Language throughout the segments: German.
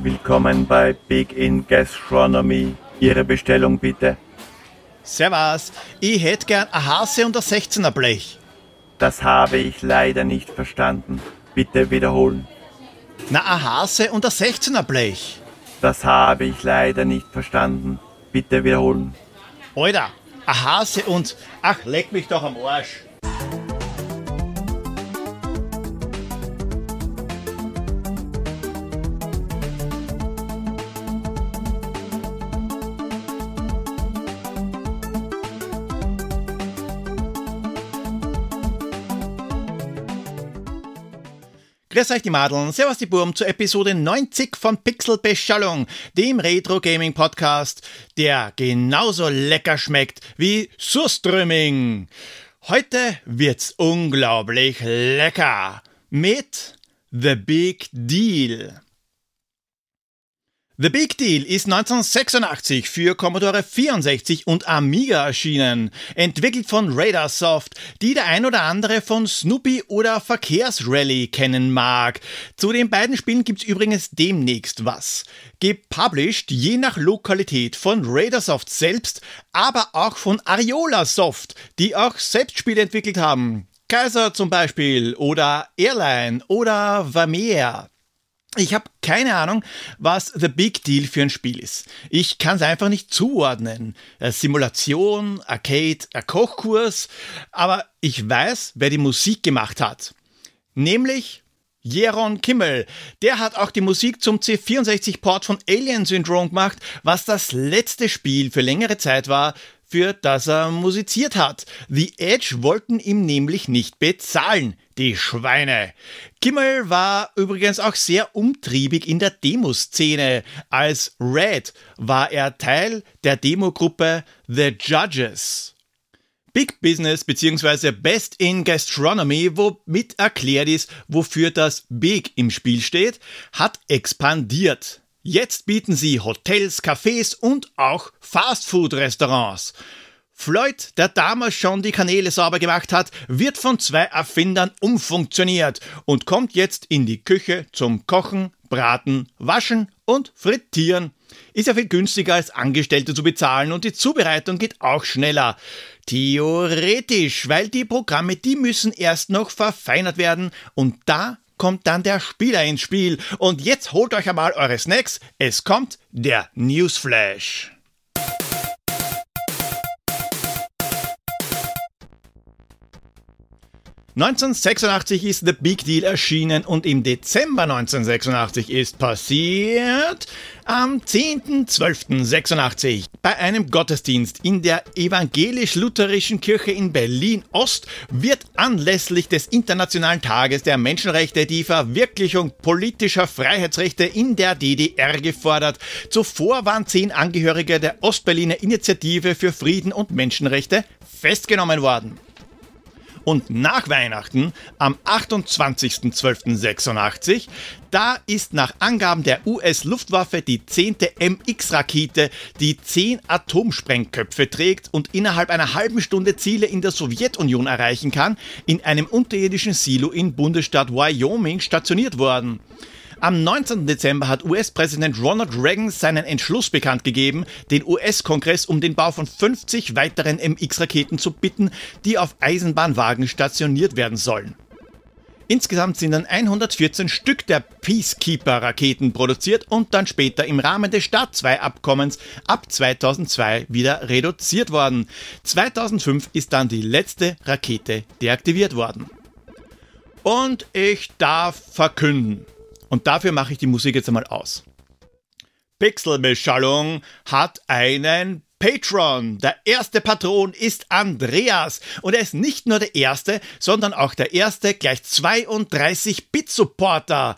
Willkommen bei Big in Gastronomy. Ihre Bestellung bitte. Servus, ich hätte gern ein Hase und ein 16er Blech. Das habe ich leider nicht verstanden. Bitte wiederholen. Na, ein Hase und ein 16er Blech. Das habe ich leider nicht verstanden. Bitte wiederholen. Alter, ein Hase und... Ach, leck mich doch am Arsch. Grüß euch die Madeln, servus die Burm zur Episode 90 von Pixel Beschallung, dem Retro Gaming Podcast, der genauso lecker schmeckt wie Surströmming. Heute wird's unglaublich lecker mit The Big Deal. The Big Deal ist 1986 für Commodore 64 und Amiga erschienen, entwickelt von Radar Soft, die der ein oder andere von Snoopy oder Verkehrsrally kennen mag. Zu den beiden Spielen gibt's übrigens demnächst was. Gepublished je nach Lokalität von Radar Soft selbst, aber auch von Ariola Soft, die auch selbst Spiele entwickelt haben. Kaiser zum Beispiel oder Airline oder Vermeer. Ich habe keine Ahnung, was The Big Deal für ein Spiel ist. Ich kann es einfach nicht zuordnen. Äh, Simulation, Arcade, äh, Kochkurs. Aber ich weiß, wer die Musik gemacht hat. Nämlich Jeron Kimmel. Der hat auch die Musik zum C64-Port von Alien Syndrome gemacht, was das letzte Spiel für längere Zeit war, für das er musiziert hat. The Edge wollten ihm nämlich nicht bezahlen. Die Schweine. Kimmel war übrigens auch sehr umtriebig in der Demoszene. Als Red war er Teil der Demogruppe The Judges. Big Business bzw. Best in Gastronomy, womit erklärt ist, wofür das Big im Spiel steht, hat expandiert. Jetzt bieten sie Hotels, Cafés und auch Fastfood-Restaurants. Floyd, der damals schon die Kanäle sauber gemacht hat, wird von zwei Erfindern umfunktioniert und kommt jetzt in die Küche zum Kochen, Braten, Waschen und Frittieren. Ist ja viel günstiger als Angestellte zu bezahlen und die Zubereitung geht auch schneller. Theoretisch, weil die Programme, die müssen erst noch verfeinert werden und da kommt dann der Spieler ins Spiel. Und jetzt holt euch einmal eure Snacks, es kommt der Newsflash. 1986 ist The Big Deal erschienen und im Dezember 1986 ist passiert am 10.12.86 bei einem Gottesdienst in der evangelisch-lutherischen Kirche in Berlin-Ost wird anlässlich des Internationalen Tages der Menschenrechte die Verwirklichung politischer Freiheitsrechte in der DDR gefordert. Zuvor waren zehn Angehörige der Ostberliner Initiative für Frieden und Menschenrechte festgenommen worden und nach Weihnachten am 28.12.86. Da ist nach Angaben der US-Luftwaffe die 10. MX-Rakete, die 10 Atomsprengköpfe trägt und innerhalb einer halben Stunde Ziele in der Sowjetunion erreichen kann, in einem unterirdischen Silo in Bundesstaat Wyoming stationiert worden. Am 19. Dezember hat US-Präsident Ronald Reagan seinen Entschluss bekannt gegeben, den US-Kongress um den Bau von 50 weiteren MX-Raketen zu bitten, die auf Eisenbahnwagen stationiert werden sollen. Insgesamt sind dann 114 Stück der Peacekeeper-Raketen produziert und dann später im Rahmen des Start-2-Abkommens ab 2002 wieder reduziert worden. 2005 ist dann die letzte Rakete deaktiviert worden. Und ich darf verkünden, und dafür mache ich die Musik jetzt einmal aus. Pixelbeschallung hat einen Patron. Der erste Patron ist Andreas. Und er ist nicht nur der erste, sondern auch der erste gleich 32-Bit-Supporter.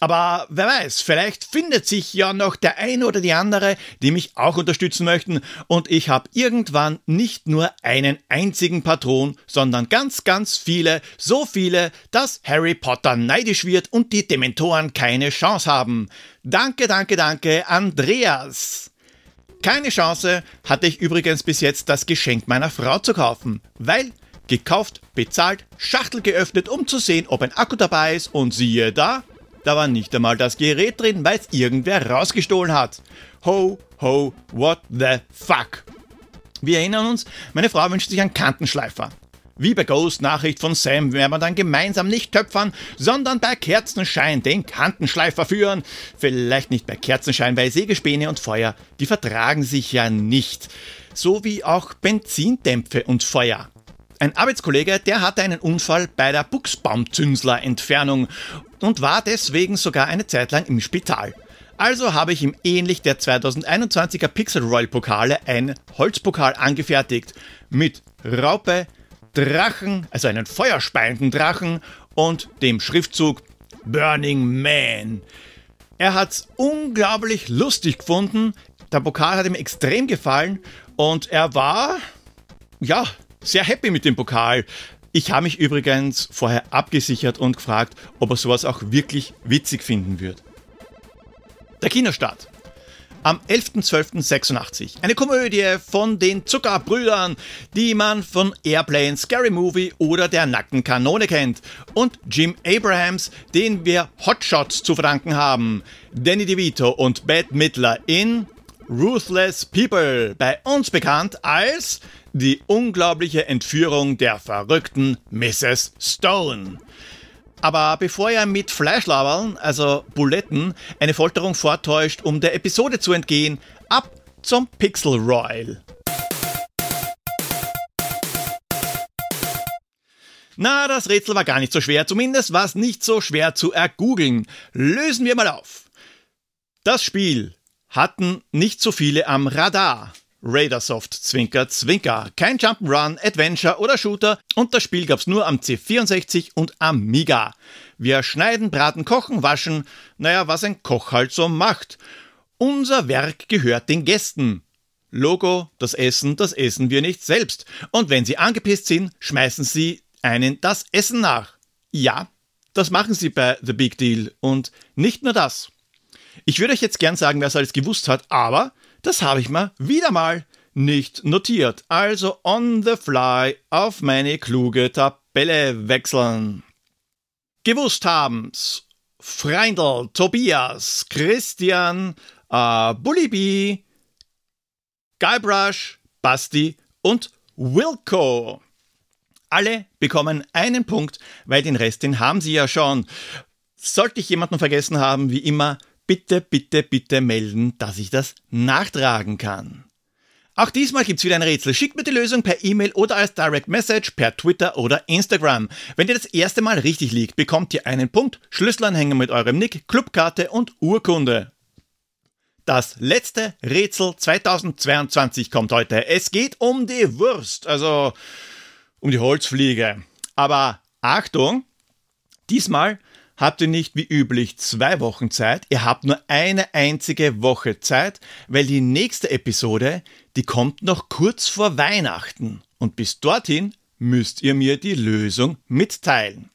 Aber wer weiß, vielleicht findet sich ja noch der eine oder die andere, die mich auch unterstützen möchten und ich habe irgendwann nicht nur einen einzigen Patron, sondern ganz, ganz viele, so viele, dass Harry Potter neidisch wird und die Dementoren keine Chance haben. Danke, danke, danke, Andreas. Keine Chance hatte ich übrigens bis jetzt, das Geschenk meiner Frau zu kaufen, weil gekauft, bezahlt, Schachtel geöffnet, um zu sehen, ob ein Akku dabei ist und siehe da, da war nicht einmal das Gerät drin, weil es irgendwer rausgestohlen hat. Ho, ho, what the fuck? Wir erinnern uns, meine Frau wünscht sich einen Kantenschleifer. Wie bei Ghost Nachricht von Sam werden wir dann gemeinsam nicht töpfern, sondern bei Kerzenschein den Kantenschleifer führen. Vielleicht nicht bei Kerzenschein, weil Sägespäne und Feuer, die vertragen sich ja nicht. So wie auch Benzindämpfe und Feuer. Ein Arbeitskollege, der hatte einen Unfall bei der Buchsbaumzünsler-Entfernung und war deswegen sogar eine Zeit lang im Spital. Also habe ich ihm ähnlich der 2021er Pixel Royal Pokale ein Holzpokal angefertigt mit Raupe, Drachen, also einen feuerspeienden Drachen und dem Schriftzug Burning Man. Er hat's unglaublich lustig gefunden, der Pokal hat ihm extrem gefallen und er war, ja, sehr happy mit dem Pokal. Ich habe mich übrigens vorher abgesichert und gefragt, ob er sowas auch wirklich witzig finden wird. Der Kinostart. Am 11.12.86. Eine Komödie von den Zuckerbrüdern, die man von Airplane, Scary Movie oder der Nackten Kanone kennt. Und Jim Abrahams, den wir Hotshots zu verdanken haben. Danny DeVito und Bette Midler in Ruthless People, bei uns bekannt als die unglaubliche Entführung der verrückten Mrs. Stone. Aber bevor er mit Fleischlabern, also Buletten, eine Folterung vortäuscht, um der Episode zu entgehen, ab zum Pixel Royal. Na, das Rätsel war gar nicht so schwer, zumindest war es nicht so schwer zu ergoogeln. Lösen wir mal auf. Das Spiel hatten nicht so viele am Radar. Raidersoft Zwinker Zwinker. Kein Jump'n'Run, Adventure oder Shooter und das Spiel gab's nur am C64 und Amiga. Wir schneiden, braten, kochen, waschen, naja, was ein Koch halt so macht. Unser Werk gehört den Gästen. Logo, das Essen, das essen wir nicht selbst. Und wenn sie angepisst sind, schmeißen sie einen das Essen nach. Ja, das machen sie bei The Big Deal und nicht nur das. Ich würde euch jetzt gern sagen, wer es alles gewusst hat, aber das habe ich mir wieder mal nicht notiert. Also on the fly auf meine kluge Tabelle wechseln. Gewusst haben's. Freindl, Tobias, Christian, äh, Bullibi, Guybrush, Basti und Wilco. Alle bekommen einen Punkt, weil den Rest, den haben sie ja schon. Sollte ich jemanden vergessen haben, wie immer, bitte, bitte, bitte melden, dass ich das nachtragen kann. Auch diesmal gibt's wieder ein Rätsel. Schickt mir die Lösung per E-Mail oder als Direct Message per Twitter oder Instagram. Wenn ihr das erste Mal richtig liegt, bekommt ihr einen Punkt, Schlüsselanhänger mit eurem Nick, Clubkarte und Urkunde. Das letzte Rätsel 2022 kommt heute. Es geht um die Wurst, also um die Holzfliege. Aber Achtung, diesmal habt ihr nicht wie üblich zwei Wochen Zeit, ihr habt nur eine einzige Woche Zeit, weil die nächste Episode, die kommt noch kurz vor Weihnachten. Und bis dorthin müsst ihr mir die Lösung mitteilen.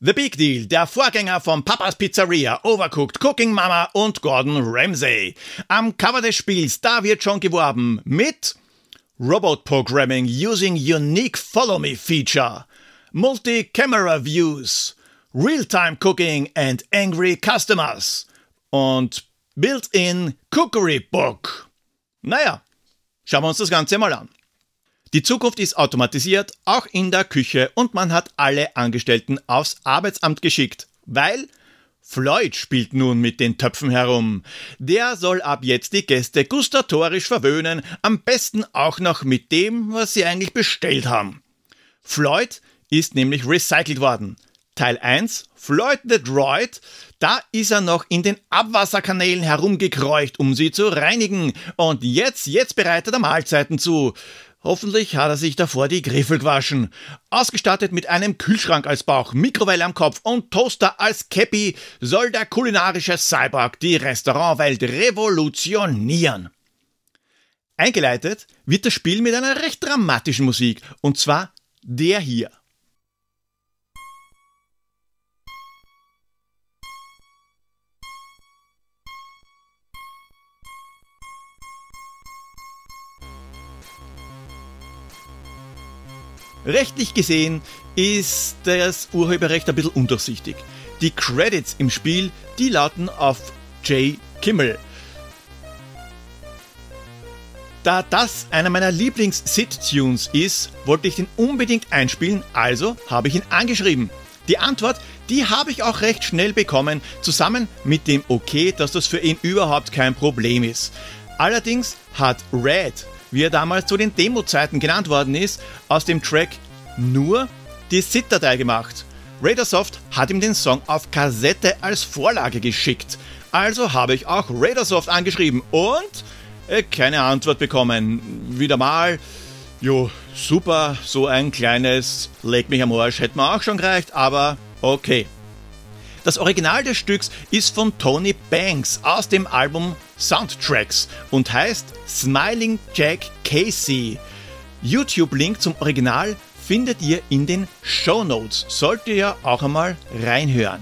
The Big Deal, der Vorgänger von Papas Pizzeria, Overcooked, Cooking Mama und Gordon Ramsay. Am Cover des Spiels, da wird schon geworben mit Robot Programming using Unique Follow Me Feature, Multi-Camera Views, Real-Time Cooking and Angry Customers und Built-in Cookery Book. Naja, schauen wir uns das Ganze mal an. Die Zukunft ist automatisiert, auch in der Küche und man hat alle Angestellten aufs Arbeitsamt geschickt, weil Floyd spielt nun mit den Töpfen herum. Der soll ab jetzt die Gäste gustatorisch verwöhnen, am besten auch noch mit dem, was sie eigentlich bestellt haben. Floyd ist nämlich recycelt worden. Teil 1, Floyd the Droid, da ist er noch in den Abwasserkanälen herumgekreucht, um sie zu reinigen. Und jetzt, jetzt bereitet er Mahlzeiten zu. Hoffentlich hat er sich davor die Griffel gewaschen. Ausgestattet mit einem Kühlschrank als Bauch, Mikrowelle am Kopf und Toaster als Käppi soll der kulinarische Cyborg die Restaurantwelt revolutionieren. Eingeleitet wird das Spiel mit einer recht dramatischen Musik, und zwar der hier. Rechtlich gesehen ist das Urheberrecht ein bisschen undurchsichtig. Die Credits im Spiel, die lauten auf Jay Kimmel. Da das einer meiner Lieblings-Sit-Tunes ist, wollte ich den unbedingt einspielen, also habe ich ihn angeschrieben. Die Antwort, die habe ich auch recht schnell bekommen, zusammen mit dem Okay, dass das für ihn überhaupt kein Problem ist. Allerdings hat Red wie er damals zu den Demo-Zeiten genannt worden ist, aus dem Track nur die SIT-Datei gemacht. Raidersoft hat ihm den Song auf Kassette als Vorlage geschickt. Also habe ich auch Raidersoft angeschrieben und äh, keine Antwort bekommen. Wieder mal, jo, super, so ein kleines Leg mich am Arsch hätte mir auch schon gereicht, aber okay. Das Original des Stücks ist von Tony Banks aus dem Album Soundtracks und heißt Smiling Jack Casey. YouTube-Link zum Original findet ihr in den Show Notes. Sollt ihr auch einmal reinhören.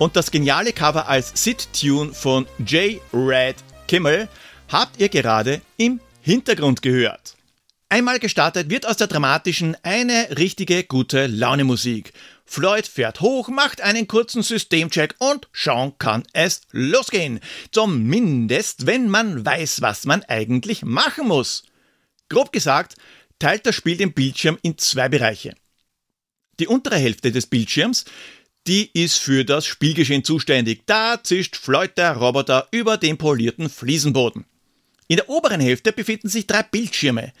Und das geniale Cover als Sit-Tune von J. Red Kimmel habt ihr gerade im Hintergrund gehört. Einmal gestartet wird aus der dramatischen eine richtige gute Laune Musik. Floyd fährt hoch, macht einen kurzen Systemcheck und schon kann es losgehen. Zumindest, wenn man weiß, was man eigentlich machen muss. Grob gesagt, teilt das Spiel den Bildschirm in zwei Bereiche. Die untere Hälfte des Bildschirms, die ist für das Spielgeschehen zuständig. Da zischt Floyd der Roboter über den polierten Fliesenboden. In der oberen Hälfte befinden sich drei Bildschirme.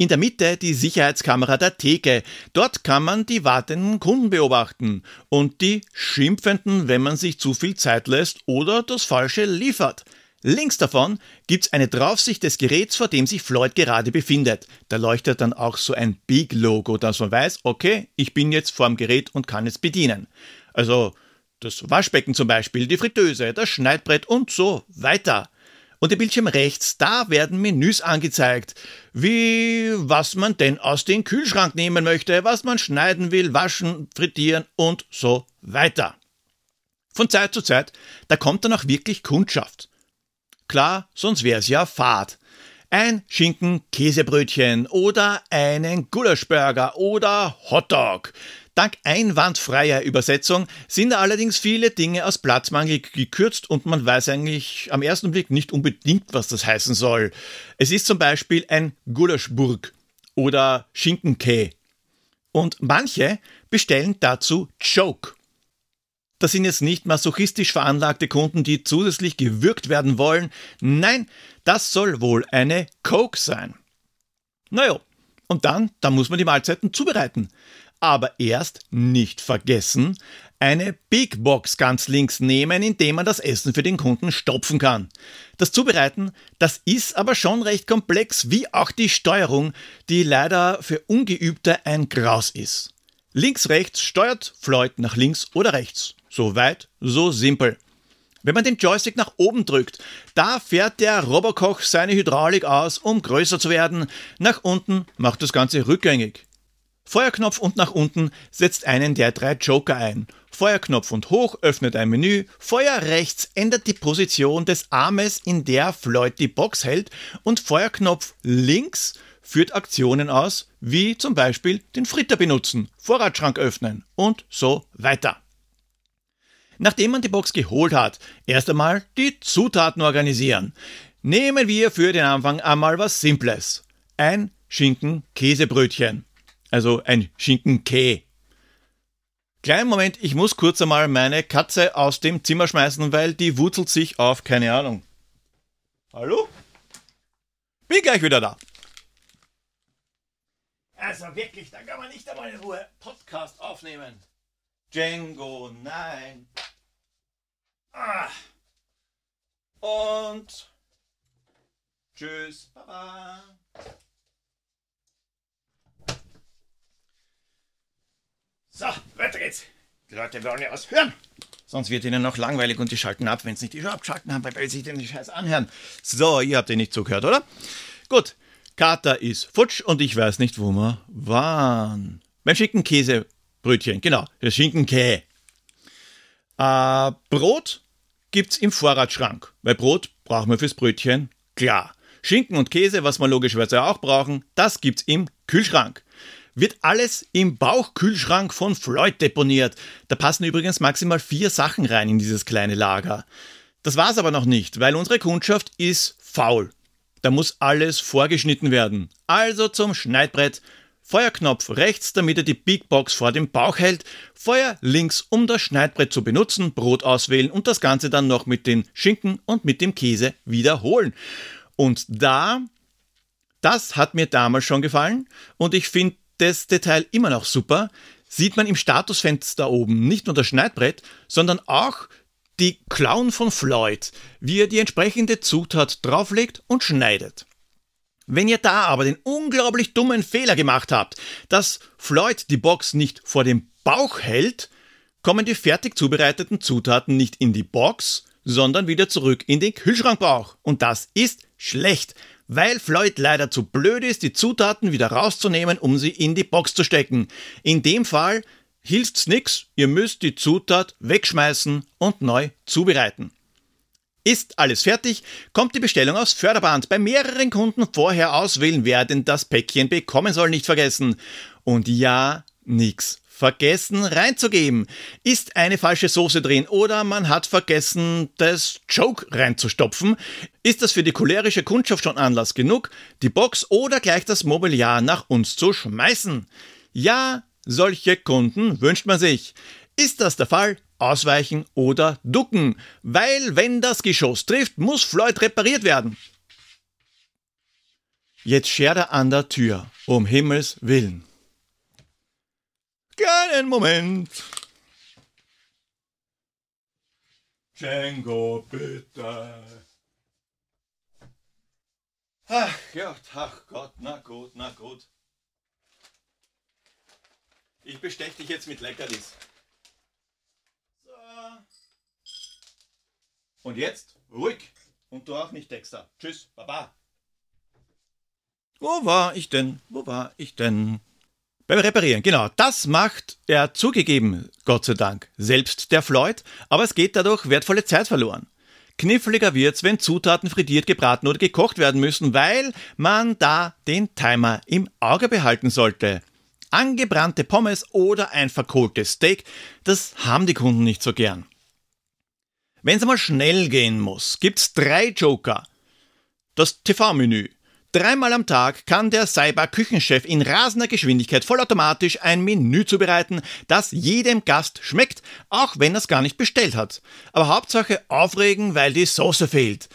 In der Mitte die Sicherheitskamera der Theke. Dort kann man die wartenden Kunden beobachten und die schimpfenden, wenn man sich zu viel Zeit lässt oder das Falsche liefert. Links davon gibt's eine Draufsicht des Geräts, vor dem sich Floyd gerade befindet. Da leuchtet dann auch so ein Big-Logo, dass man weiß, okay, ich bin jetzt vorm Gerät und kann es bedienen. Also das Waschbecken zum Beispiel, die Fritteuse, das Schneidbrett und so weiter und im Bildschirm rechts, da werden Menüs angezeigt, wie was man denn aus dem Kühlschrank nehmen möchte, was man schneiden will, waschen, frittieren und so weiter. Von Zeit zu Zeit, da kommt dann auch wirklich Kundschaft. Klar, sonst wär's ja fad. Ein Schinken-Käsebrötchen oder einen Gulaschburger oder Hotdog. Dank einwandfreier Übersetzung sind allerdings viele Dinge aus Platzmangel gekürzt und man weiß eigentlich am ersten Blick nicht unbedingt, was das heißen soll. Es ist zum Beispiel ein Gulaschburg oder Schinkenkäh. Und manche bestellen dazu Choke. Das sind jetzt nicht masochistisch veranlagte Kunden, die zusätzlich gewürgt werden wollen. Nein, das soll wohl eine Coke sein. Naja, und dann, dann muss man die Mahlzeiten zubereiten aber erst nicht vergessen, eine Big Box ganz links nehmen, indem man das Essen für den Kunden stopfen kann. Das Zubereiten, das ist aber schon recht komplex, wie auch die Steuerung, die leider für Ungeübte ein Graus ist. Links, rechts steuert Floyd nach links oder rechts. So weit, so simpel. Wenn man den Joystick nach oben drückt, da fährt der Robokoch seine Hydraulik aus, um größer zu werden. Nach unten macht das Ganze rückgängig. Feuerknopf und nach unten setzt einen der drei Joker ein. Feuerknopf und hoch öffnet ein Menü. Feuer rechts ändert die Position des Armes, in der Floyd die Box hält. Und Feuerknopf links führt Aktionen aus, wie zum Beispiel den Fritter benutzen, Vorratschrank öffnen und so weiter. Nachdem man die Box geholt hat, erst einmal die Zutaten organisieren. Nehmen wir für den Anfang einmal was Simples. Ein Schinken-Käsebrötchen also ein Schinkenkeh. Kleinen Moment, ich muss kurz einmal meine Katze aus dem Zimmer schmeißen, weil die wurzelt sich auf, keine Ahnung. Hallo? Bin gleich wieder da. Also wirklich, da kann man nicht einmal in Ruhe Podcast aufnehmen. Django, nein. Ah. Und tschüss, baba. So, weiter geht's. Die Leute wollen ja was hören. Sonst wird ihnen noch langweilig und die schalten ab, wenn sie nicht die schon abgeschalten haben, weil sie sich den Scheiß anhören. So, ihr habt den nicht zugehört, oder? Gut, Kater ist futsch und ich weiß nicht, wo wir waren. Beim Schinkenkäsebrötchen, genau, das Schinkenkäse. Äh, Brot gibt's im Vorratsschrank, weil Brot brauchen wir fürs Brötchen, klar. Schinken und Käse, was wir logischerweise auch brauchen, das gibt's im Kühlschrank wird alles im Bauchkühlschrank von Floyd deponiert. Da passen übrigens maximal vier Sachen rein in dieses kleine Lager. Das war's aber noch nicht, weil unsere Kundschaft ist faul. Da muss alles vorgeschnitten werden. Also zum Schneidbrett. Feuerknopf rechts, damit er die Big Box vor dem Bauch hält, Feuer links, um das Schneidbrett zu benutzen, Brot auswählen und das Ganze dann noch mit den Schinken und mit dem Käse wiederholen. Und da, das hat mir damals schon gefallen und ich finde, das Detail immer noch super, sieht man im Statusfenster oben nicht nur das Schneidbrett, sondern auch die Clown von Floyd, wie er die entsprechende Zutat drauflegt und schneidet. Wenn ihr da aber den unglaublich dummen Fehler gemacht habt, dass Floyd die Box nicht vor dem Bauch hält, kommen die fertig zubereiteten Zutaten nicht in die Box, sondern wieder zurück in den Kühlschrankbauch. Und das ist Schlecht, weil Floyd leider zu blöd ist, die Zutaten wieder rauszunehmen, um sie in die Box zu stecken. In dem Fall hilft's nix, ihr müsst die Zutat wegschmeißen und neu zubereiten. Ist alles fertig, kommt die Bestellung aus Förderband. Bei mehreren Kunden vorher auswählen, wer denn das Päckchen bekommen soll, nicht vergessen. Und ja, nix vergessen reinzugeben, ist eine falsche Soße drin oder man hat vergessen, das Joke reinzustopfen, ist das für die cholerische Kundschaft schon Anlass genug, die Box oder gleich das Mobiliar nach uns zu schmeißen? Ja, solche Kunden wünscht man sich. Ist das der Fall? Ausweichen oder ducken, weil wenn das Geschoss trifft, muss Floyd repariert werden. Jetzt schert er an der Tür, um Himmels willen. Keinen Moment. Django, bitte. Ach Gott, ach Gott, na gut, na gut. Ich bestech dich jetzt mit Leckerlis. So. Und jetzt ruhig. Und du auch nicht, Dexter. Tschüss, Baba. Wo war ich denn? Wo war ich denn? Beim Reparieren, genau. Das macht er zugegeben, Gott sei Dank, selbst der Floyd, aber es geht dadurch wertvolle Zeit verloren. Kniffliger wird's, wenn Zutaten frittiert, gebraten oder gekocht werden müssen, weil man da den Timer im Auge behalten sollte. Angebrannte Pommes oder ein verkohltes Steak, das haben die Kunden nicht so gern. Wenn's mal schnell gehen muss, gibt's drei Joker. Das TV-Menü, Dreimal am Tag kann der Cyber-Küchenchef in rasender Geschwindigkeit vollautomatisch ein Menü zubereiten, das jedem Gast schmeckt, auch wenn er es gar nicht bestellt hat. Aber Hauptsache aufregen, weil die Soße fehlt.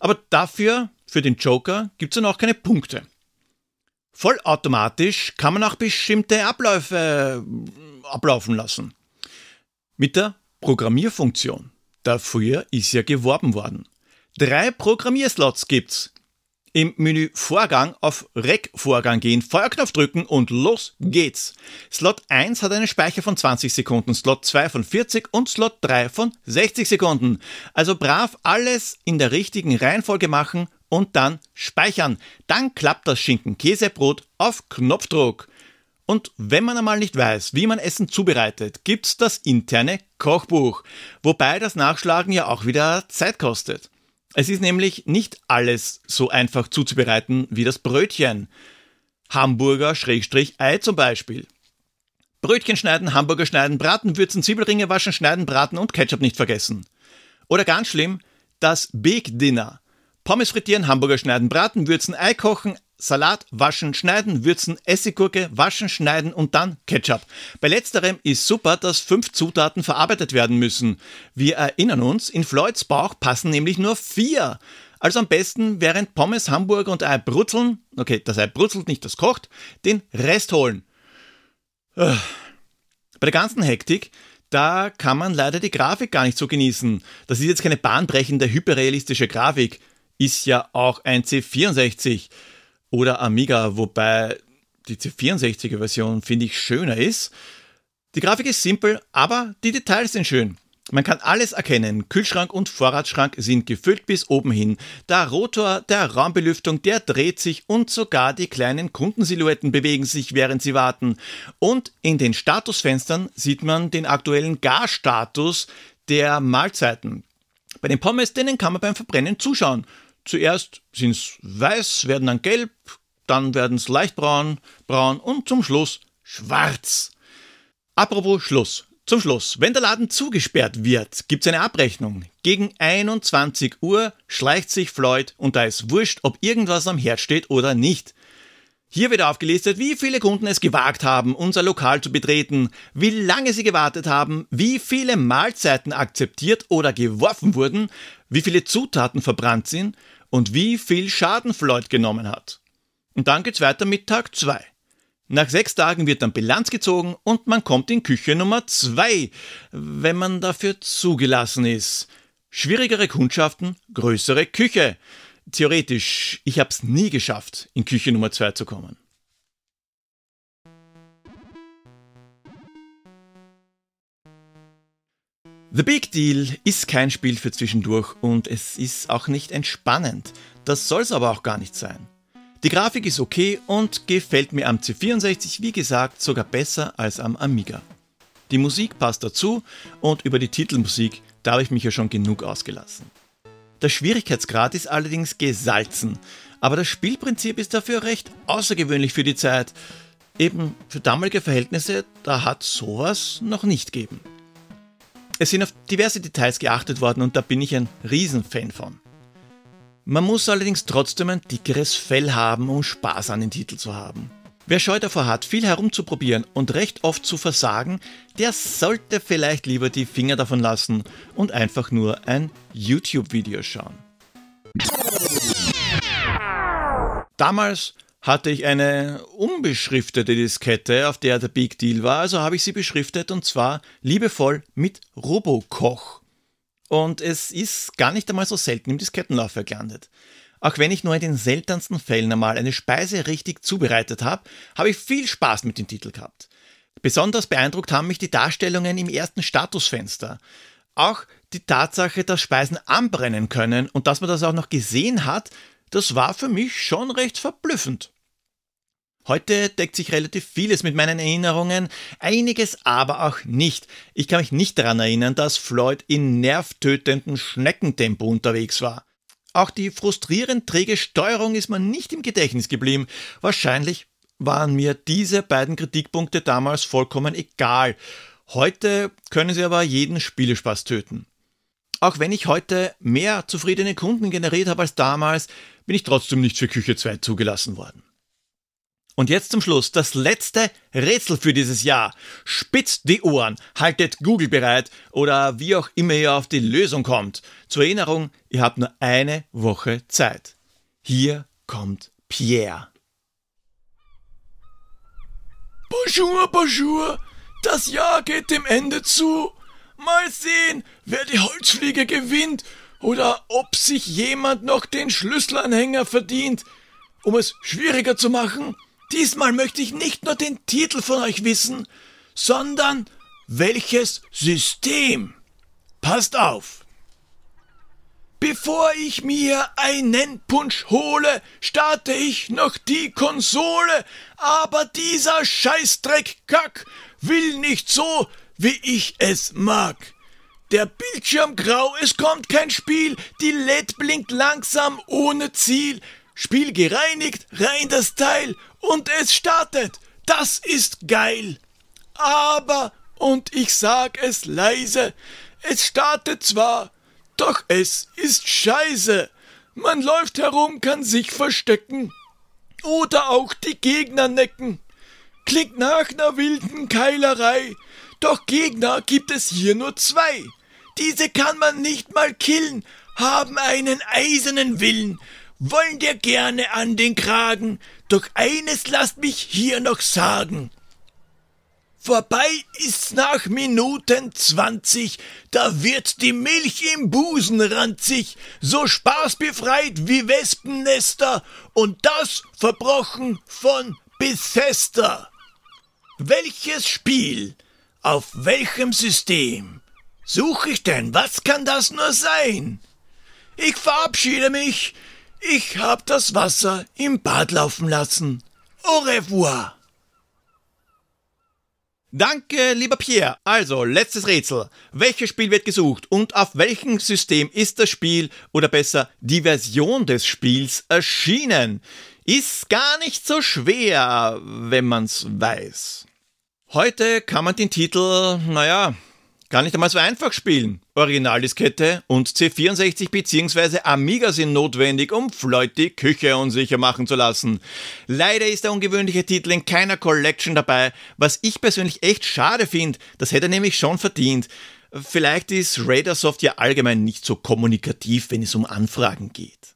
Aber dafür, für den Joker, gibt es dann auch keine Punkte. Vollautomatisch kann man auch bestimmte Abläufe äh, ablaufen lassen. Mit der Programmierfunktion. Dafür ist ja geworben worden. Drei Programmierslots gibt's im Menü Vorgang auf Rec Vorgang gehen, Feuerknopf drücken und los geht's. Slot 1 hat eine Speicher von 20 Sekunden, Slot 2 von 40 und Slot 3 von 60 Sekunden. Also brav alles in der richtigen Reihenfolge machen und dann speichern. Dann klappt das Schinken-Käsebrot auf Knopfdruck. Und wenn man einmal nicht weiß, wie man Essen zubereitet, gibt's das interne Kochbuch, wobei das Nachschlagen ja auch wieder Zeit kostet. Es ist nämlich nicht alles so einfach zuzubereiten wie das Brötchen. Hamburger-Ei zum Beispiel. Brötchen schneiden, Hamburger schneiden, Braten würzen, Zwiebelringe waschen, schneiden, braten und Ketchup nicht vergessen. Oder ganz schlimm, das Big Dinner. Pommes frittieren, Hamburger schneiden, Braten würzen, Ei kochen, Salat waschen, schneiden, würzen, Essiggurke waschen, schneiden und dann Ketchup. Bei letzterem ist super, dass fünf Zutaten verarbeitet werden müssen. Wir erinnern uns, in Floyds Bauch passen nämlich nur vier. Also am besten während Pommes, Hamburger und Ei brutzeln, okay, das Ei brutzelt nicht, das kocht, den Rest holen. Äh. Bei der ganzen Hektik da kann man leider die Grafik gar nicht so genießen. Das ist jetzt keine bahnbrechende hyperrealistische Grafik, ist ja auch ein C64 oder Amiga, wobei die C64er-Version finde ich schöner ist. Die Grafik ist simpel, aber die Details sind schön. Man kann alles erkennen. Kühlschrank und Vorratsschrank sind gefüllt bis oben hin. Der Rotor der Raumbelüftung, der dreht sich und sogar die kleinen Kundensilhouetten bewegen sich, während sie warten. Und in den Statusfenstern sieht man den aktuellen Garstatus der Mahlzeiten. Bei den Pommes, denen kann man beim Verbrennen zuschauen. Zuerst sind es weiß, werden dann gelb, dann werden es leicht braun, braun und zum Schluss schwarz. Apropos Schluss. Zum Schluss, wenn der Laden zugesperrt wird, gibt es eine Abrechnung. Gegen 21 Uhr schleicht sich Floyd und da ist wurscht, ob irgendwas am Herd steht oder nicht. Hier wird aufgelistet, wie viele Kunden es gewagt haben, unser Lokal zu betreten, wie lange sie gewartet haben, wie viele Mahlzeiten akzeptiert oder geworfen wurden, wie viele Zutaten verbrannt sind und wie viel Schaden Floyd genommen hat. Und dann geht's weiter mit Tag 2. Nach sechs Tagen wird dann Bilanz gezogen und man kommt in Küche Nummer 2, wenn man dafür zugelassen ist. Schwierigere Kundschaften, größere Küche. Theoretisch, ich hab's nie geschafft, in Küche Nummer 2 zu kommen. The Big Deal ist kein Spiel für zwischendurch und es ist auch nicht entspannend. Das soll es aber auch gar nicht sein. Die Grafik ist okay und gefällt mir am C64 wie gesagt sogar besser als am Amiga. Die Musik passt dazu und über die Titelmusik, da habe ich mich ja schon genug ausgelassen. Der Schwierigkeitsgrad ist allerdings gesalzen, aber das Spielprinzip ist dafür recht außergewöhnlich für die Zeit. Eben für damalige Verhältnisse, da hat sowas noch nicht gegeben. Es sind auf diverse Details geachtet worden und da bin ich ein Riesenfan von. Man muss allerdings trotzdem ein dickeres Fell haben, um Spaß an den Titel zu haben. Wer Scheu davor hat, viel herumzuprobieren und recht oft zu versagen, der sollte vielleicht lieber die Finger davon lassen und einfach nur ein YouTube-Video schauen. Damals hatte ich eine unbeschriftete Diskette, auf der der Big Deal war, also habe ich sie beschriftet und zwar liebevoll mit Robokoch. Und es ist gar nicht einmal so selten im Diskettenlaufwerk gelandet. Auch wenn ich nur in den seltensten Fällen einmal eine Speise richtig zubereitet habe, habe ich viel Spaß mit dem Titel gehabt. Besonders beeindruckt haben mich die Darstellungen im ersten Statusfenster. Auch die Tatsache, dass Speisen anbrennen können und dass man das auch noch gesehen hat, das war für mich schon recht verblüffend. Heute deckt sich relativ vieles mit meinen Erinnerungen, einiges aber auch nicht. Ich kann mich nicht daran erinnern, dass Floyd in nervtötendem Schneckentempo unterwegs war. Auch die frustrierend träge Steuerung ist mir nicht im Gedächtnis geblieben. Wahrscheinlich waren mir diese beiden Kritikpunkte damals vollkommen egal. Heute können sie aber jeden Spielespaß töten. Auch wenn ich heute mehr zufriedene Kunden generiert habe als damals, bin ich trotzdem nicht für Küche 2 zugelassen worden. Und jetzt zum Schluss das letzte Rätsel für dieses Jahr. Spitzt die Ohren, haltet Google bereit oder wie auch immer ihr auf die Lösung kommt. Zur Erinnerung, ihr habt nur eine Woche Zeit. Hier kommt Pierre. Bonjour, bonjour. Das Jahr geht dem Ende zu. Mal sehen, wer die Holzfliege gewinnt oder ob sich jemand noch den Schlüsselanhänger verdient. Um es schwieriger zu machen, Diesmal möchte ich nicht nur den Titel von euch wissen, sondern welches System. Passt auf! Bevor ich mir einen Punsch hole, starte ich noch die Konsole, aber dieser Scheißdreck Kack will nicht so, wie ich es mag. Der Bildschirm grau, es kommt kein Spiel, die LED blinkt langsam ohne Ziel, Spiel gereinigt, rein das Teil und es startet. Das ist geil. Aber, und ich sag es leise, es startet zwar, doch es ist scheiße. Man läuft herum, kann sich verstecken oder auch die Gegner necken. Klingt nach ner wilden Keilerei, doch Gegner gibt es hier nur zwei. Diese kann man nicht mal killen, haben einen eisernen Willen wollen dir gerne an den Kragen, doch eines lasst mich hier noch sagen. Vorbei ist's nach Minuten zwanzig, da wird die Milch im Busen ranzig, so spaßbefreit wie Wespennester, und das verbrochen von Bethesda. Welches Spiel, auf welchem System? Such ich denn, was kann das nur sein? Ich verabschiede mich, ich hab das Wasser im Bad laufen lassen. Au revoir. Danke, lieber Pierre. Also, letztes Rätsel. Welches Spiel wird gesucht und auf welchem System ist das Spiel oder besser die Version des Spiels erschienen? Ist gar nicht so schwer, wenn man's weiß. Heute kann man den Titel, naja, Gar nicht einmal so einfach spielen. Originaldiskette und C64 bzw. Amiga sind notwendig, um Floyd die Küche unsicher machen zu lassen. Leider ist der ungewöhnliche Titel in keiner Collection dabei, was ich persönlich echt schade finde, das hätte er nämlich schon verdient. Vielleicht ist Raidersoft ja allgemein nicht so kommunikativ, wenn es um Anfragen geht.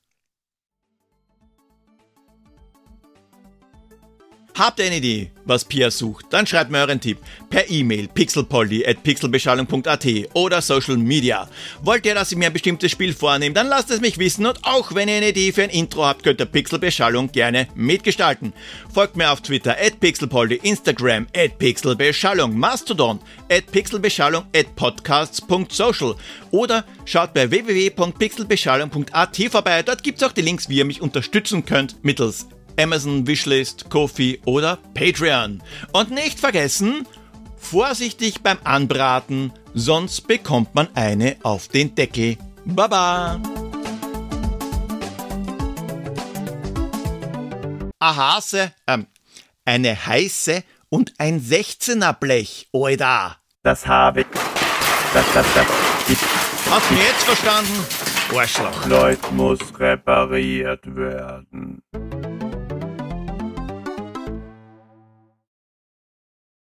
Habt ihr eine Idee, was Pia sucht? Dann schreibt mir euren Tipp per E-Mail pixelpoldi.pixelbeschallung.at oder Social Media. Wollt ihr, dass ich mir ein bestimmtes Spiel vornehme, dann lasst es mich wissen und auch wenn ihr eine Idee für ein Intro habt, könnt ihr Pixelbeschallung gerne mitgestalten. Folgt mir auf Twitter at pixelpoldi, Instagram at pixelbeschallung, Mastodon at pixelbeschallung at podcasts.social oder schaut bei www.pixelbeschallung.at vorbei. Dort gibt es auch die Links, wie ihr mich unterstützen könnt mittels Amazon Wishlist, Kofi oder Patreon. Und nicht vergessen, vorsichtig beim Anbraten, sonst bekommt man eine auf den Deckel. Baba! A Hase, äh, eine heiße und ein 16er Blech, oida. Das habe ich. Das, das, das. Ich. Hast du mich jetzt verstanden? Arschloch. Leut muss repariert werden.